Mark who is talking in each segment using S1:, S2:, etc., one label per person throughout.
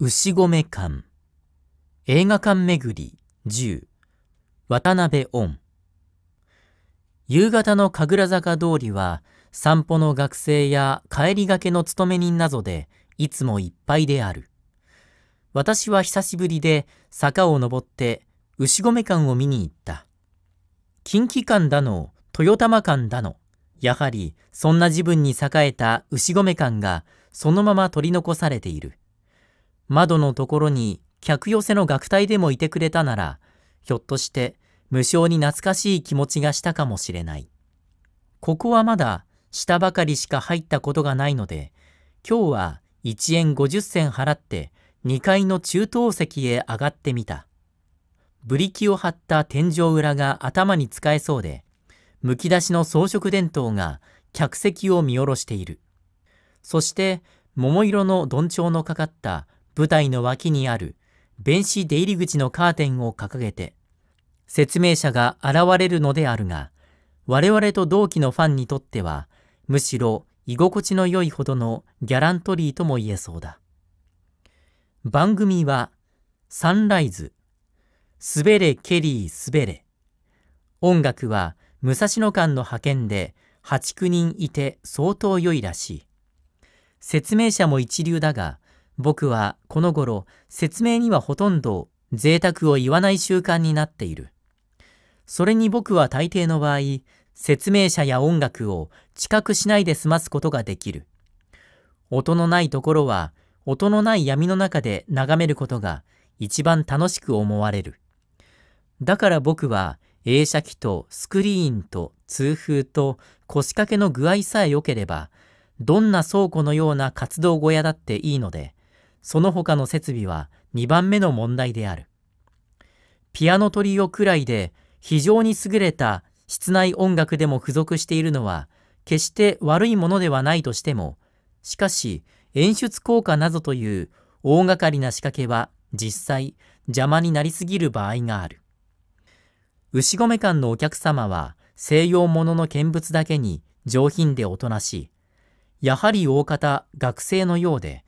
S1: 牛込館映画館巡り10渡辺恩夕方の神楽坂通りは散歩の学生や帰りがけの勤め人などでいつもいっぱいである私は久しぶりで坂を登って牛込館を見に行った近畿館だの豊玉館だのやはりそんな自分に栄えた牛込館がそのまま取り残されている窓のところに客寄せの学隊でもいてくれたなら、ひょっとして無性に懐かしい気持ちがしたかもしれない。ここはまだ下ばかりしか入ったことがないので、今日は1円50銭払って2階の中等席へ上がってみた。ブリキを張った天井裏が頭に使えそうで、むき出しの装飾電灯が客席を見下ろしている。そして、桃色の鈍調のかかった舞台の脇にある弁士出入り口のカーテンを掲げて、説明者が現れるのであるが、我々と同期のファンにとっては、むしろ居心地の良いほどのギャラントリーとも言えそうだ。番組は、サンライズ、滑れケリー滑れ。音楽は、武蔵野間の派遣で8、9人いて相当良いらしい。説明者も一流だが、僕はこの頃説明にはほとんど贅沢を言わない習慣になっている。それに僕は大抵の場合、説明者や音楽を知覚しないで済ますことができる。音のないところは音のない闇の中で眺めることが一番楽しく思われる。だから僕は映写機とスクリーンと痛風と腰掛けの具合さえ良ければ、どんな倉庫のような活動小屋だっていいので、その他の設備は2番目の問題である。ピアノトリオくらいで非常に優れた室内音楽でも付属しているのは決して悪いものではないとしても、しかし演出効果などという大掛かりな仕掛けは実際邪魔になりすぎる場合がある。牛込館のお客様は西洋ものの見物だけに上品でおとなしい。やはり大方学生のようで、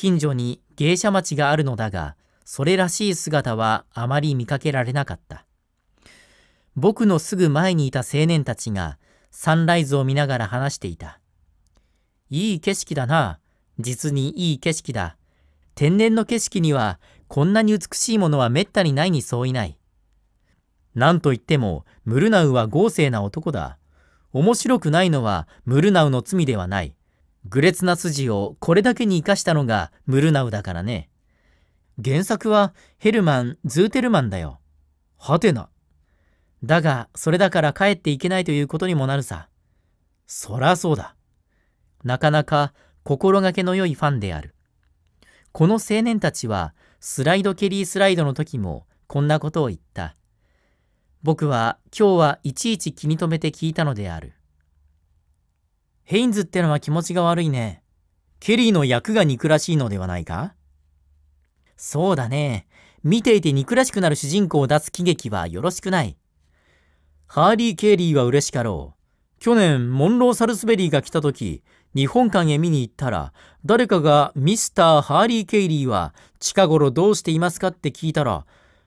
S1: 近所に芸者町があるのだが、それらしい姿はあまり見かけられなかった。僕のすぐ前にいた青年たちがサンライズを見ながら話していた。いい景色だな。実にいい景色だ。天然の景色にはこんなに美しいものはめったにないにそういない。なんといってもムルナウは豪勢な男だ。面白くないのはムルナウの罪ではない。愚劣な筋をこれだけに生かしたのがムルナウだからね。原作はヘルマン・ズーテルマンだよ。はてな。だが、それだから帰っていけないということにもなるさ。そらそうだ。なかなか心がけの良いファンである。この青年たちは、スライドケリースライドの時もこんなことを言った。僕は今日はいちいち気に留めて聞いたのである。ヘインズってのは気持ちが悪いね。ケリーの役が憎らしいのではないかそうだね。見ていて憎らしくなる主人公を出す喜劇はよろしくない。ハーリー・ケリーは嬉しかろう。去年、モンロー・サルスベリーが来た時、日本館へ見に行ったら、誰かがミスター・ハーリー・ケイリーは近頃どうしていますかって聞いたら、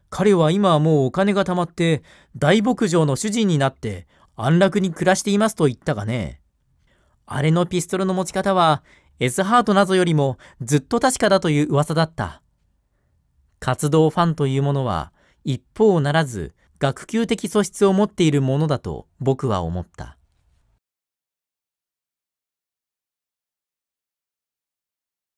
S1: 彼は今はもうお金が貯まって大牧場の主人になって安楽に暮らしていますと言ったがね。あれのピストルの持ち方はエスハートなどよりもずっと確かだという噂だった。活動ファンというものは一方ならず学級的素質を持っているものだと僕は思った。